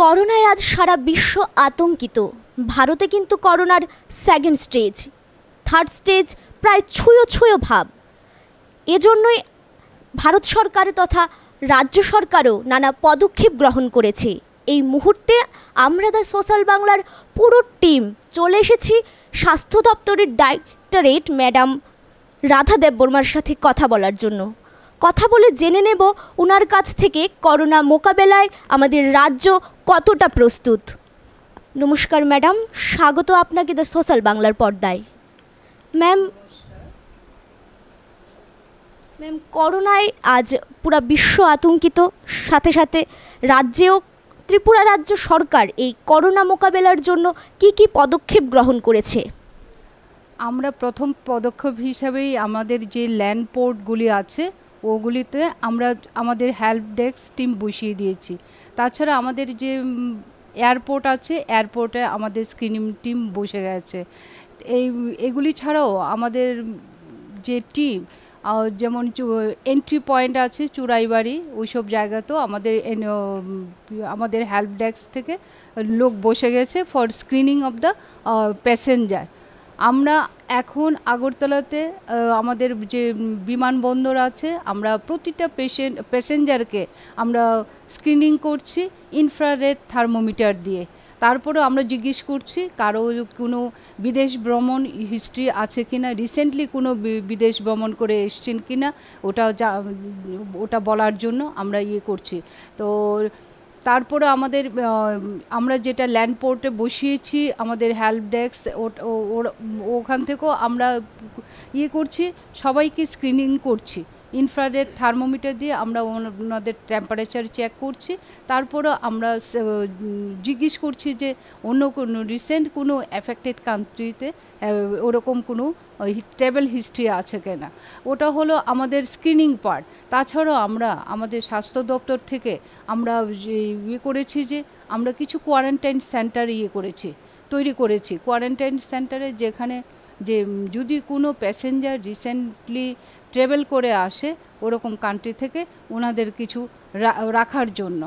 করোনায় আজ সারা বিশ্ব আতঙ্কিত ভারতে কিন্তু করোনার সেকেন্ড স্টেজ থার্ড স্টেজ প্রায় ছুঁয়ো ছুঁয়ো ভাব এজন্যই ভারত সরকার তথা রাজ্য সরকারও নানা পদক্ষেপ গ্রহণ করেছে এই মুহূর্তে আমরা দা সোশ্যাল বাংলার পুরো টিম চলে এসেছি স্বাস্থ্য দপ্তরের ডাইরেক্টরেট ম্যাডাম রাধা বর্মার সাথে কথা বলার জন্য কথা বলে জেনে নেব ওনার কাছ থেকে করোনা মোকাবেলায় আমাদের রাজ্য কতটা প্রস্তুত নমস্কার ম্যাডাম স্বাগত আপনাকে দ্য সোশ্যাল বাংলার পর্দায় ম্যাম ম্যাম করোনায় আজ পুরা বিশ্ব আতঙ্কিত সাথে সাথে রাজ্যেও ত্রিপুরা রাজ্য সরকার এই করোনা মোকাবেলার জন্য কি কি পদক্ষেপ গ্রহণ করেছে আমরা প্রথম পদক্ষেপ হিসাবেই আমাদের যে ল্যান্ড পোর্টগুলি আছে ওগুলিতে আমরা আমাদের হেল্প ডেস্ক টিম বসিয়ে দিয়েছি তাছাড়া আমাদের যে এয়ারপোর্ট আছে এয়ারপোর্টে আমাদের স্ক্রিনিং টিম বসে গেছে এই এগুলি ছাড়াও আমাদের যে টিম যেমন এন্ট্রি পয়েন্ট আছে চুরাইবাড়ি ওইসব জায়গাতেও আমাদের আমাদের হেল্প ডেস্ক থেকে লোক বসে গেছে for screening of the passenger আমরা এখন আগরতলাতে আমাদের যে বিমানবন্দর আছে আমরা প্রতিটা পেশেন্ট প্যাসেঞ্জারকে আমরা স্ক্রিনিং করছি ইনফ্রারেড থার্মোমিটার দিয়ে তারপরে আমরা জিজ্ঞেস করছি কারো কোনো বিদেশ ভ্রমণ হিস্ট্রি আছে কি না রিসেন্টলি কোনো বিদেশ ভ্রমণ করে এসছেন কি না ওটা ওটা বলার জন্য আমরা ইয়ে করছি তো তারপরে আমাদের আমরা যেটা ল্যান্ড পোর্টে বসিয়েছি আমাদের হেল্প ডেস্ক ওখান থেকেও আমরা ইয়ে করছি সবাইকে স্ক্রিনিং করছি ইনফ্রারেড থার্মোমিটার দিয়ে আমরা ওনাদের টেম্পারেচার চেক করছি তারপরও আমরা জিজ্ঞেস করছি যে অন্য কোনো রিসেন্ট কোনো অ্যাফেক্টেড কান্ট্রিতে ওরকম কোনো ট্রেভেল হিস্ট্রি আছে কিনা ওটা হলো আমাদের স্ক্রিনিং পার্ট তাছাড়াও আমরা আমাদের স্বাস্থ্য দপ্তর থেকে আমরা ইয়ে করেছি যে আমরা কিছু কোয়ারেন্টাইন সেন্টার ইয়ে করেছি তৈরি করেছি কোয়ারেন্টাইন সেন্টারে যেখানে যে যদি কোনো প্যাসেঞ্জার রিসেন্টলি ট্রেভেল করে আসে ওরকম কান্ট্রি থেকে ওনাদের কিছু রাখার জন্য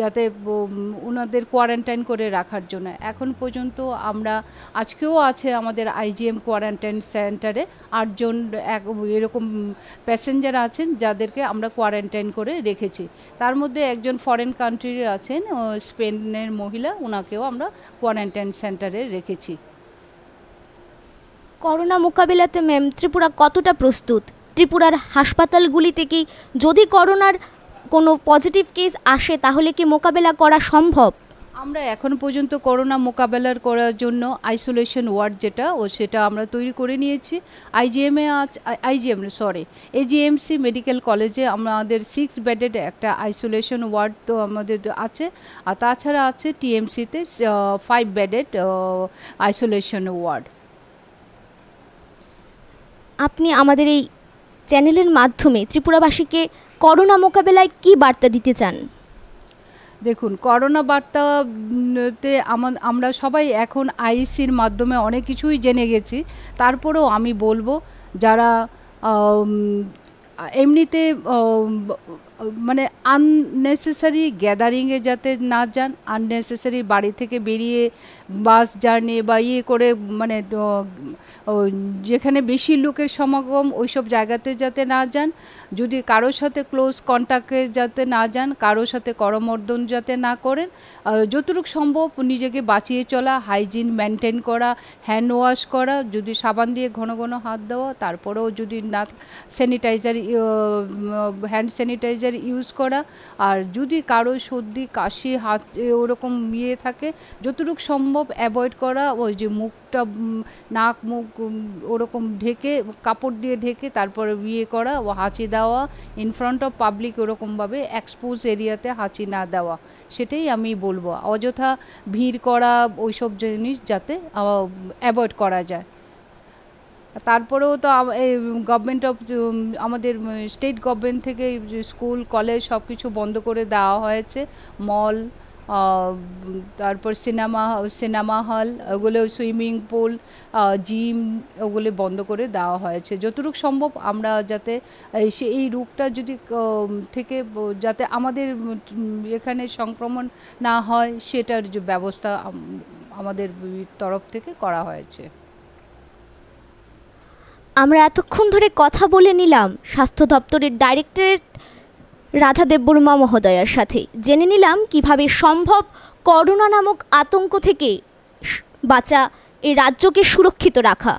যাতে ওনাদের কোয়ারেন্টাইন করে রাখার জন্য এখন পর্যন্ত আমরা আজকেও আছে আমাদের আইজিএম কোয়ারেন্টাইন সেন্টারে আটজন এক এরকম প্যাসেঞ্জার আছেন যাদেরকে আমরা কোয়ারেন্টাইন করে রেখেছি তার মধ্যে একজন ফরেন কান্ট্রির আছেন স্পেনের মহিলা ওনাকেও আমরা কোয়ারেন্টাইন সেন্টারে রেখেছি করোনা মোকাবিলাতে ম্যাম ত্রিপুরা কতটা প্রস্তুত ত্রিপুরার হাসপাতালগুলিতে কি যদি করোনার কোনো পজিটিভ কেস আসে তাহলে কি মোকাবেলা করা সম্ভব আমরা এখন পর্যন্ত করোনা মোকাবেলার করার জন্য আইসোলেশন ওয়ার্ড যেটা ও সেটা আমরা তৈরি করে নিয়েছি আইজিএমে আইজিএম সরি এজিএমসি মেডিকেল কলেজে আমাদের সিক্স বেডেড একটা আইসোলেশন ওয়ার্ড তো আমাদের আছে আর তাছাড়া আছে টিএমসিতে ফাইভ বেডেড আইসোলেশন ওয়ার্ড আপনি আমাদের এই চ্যানেলের মাধ্যমে ত্রিপুরাবাসীকে করোনা মোকাবেলায় কি বার্তা দিতে চান দেখুন করোনা বার্তাতে আমরা সবাই এখন আইসির মাধ্যমে অনেক কিছুই জেনে গেছি তারপরেও আমি বলবো যারা এমনিতে মানে আননেসেসারি গ্যাদারিংয়ে যাতে না যান আননেসেসারি বাড়ি থেকে বেরিয়ে বাস জার্নি বা ইয়ে করে মানে যেখানে বেশি লোকের সমাগম ওই সব জায়গাতে যাতে না যান যদি কারোর সাথে ক্লোজ কন্ট্যাক্টে যাতে না যান কারোর সাথে করমর্দন যাতে না করেন যতটুকু সম্ভব নিজেকে বাঁচিয়ে চলা হাইজিন মেনটেন করা হ্যান্ড ওয়াশ করা যদি সাবান দিয়ে ঘন ঘন হাত দেওয়া তারপরেও যদি না স্যানিটাইজার হ্যান্ড স্যানিটাইজার ইউজ করা আর যদি কারো সর্দি কাশি হাত ওরকম ইয়ে থাকে যতটুকু সম্ভব সম্ভব অ্যাভয়েড করা ওই যে মুখটা নাক মুখ ওরকম ঢেকে কাপড় দিয়ে ঢেকে তারপরে ইয়ে করা ও হাঁচি দেওয়া ইন ফ্রন্ট অফ পাবলিক ওরকমভাবে এক্সপোজ এরিয়াতে হাঁচি না দেওয়া সেটাই আমি বলবো অযথা ভিড় করা ওইসব জিনিস যাতে অ্যাভয়েড করা যায় তারপরেও তো গভর্নমেন্ট অফ আমাদের স্টেট গভর্নমেন্ট থেকে স্কুল কলেজ সব কিছু বন্ধ করে দেওয়া হয়েছে মল তারপর সিনেমা সিনেমা হল ওগুলো সুইমিং পুল জিম ওগুলো বন্ধ করে দেওয়া হয়েছে যতটুকু সম্ভব আমরা যাতে সে এই রোগটা যদি থেকে যাতে আমাদের এখানে সংক্রমণ না হয় সেটার যে ব্যবস্থা আমাদের তরফ থেকে করা হয়েছে আমরা এতক্ষণ ধরে কথা বলে নিলাম স্বাস্থ্য দপ্তরের ডাইরেক্টরের রাধা দেববর্মা মহোদয়ের সাথে জেনে নিলাম কিভাবে সম্ভব করোনা নামক আতঙ্ক থেকে বাঁচা এই রাজ্যকে সুরক্ষিত রাখা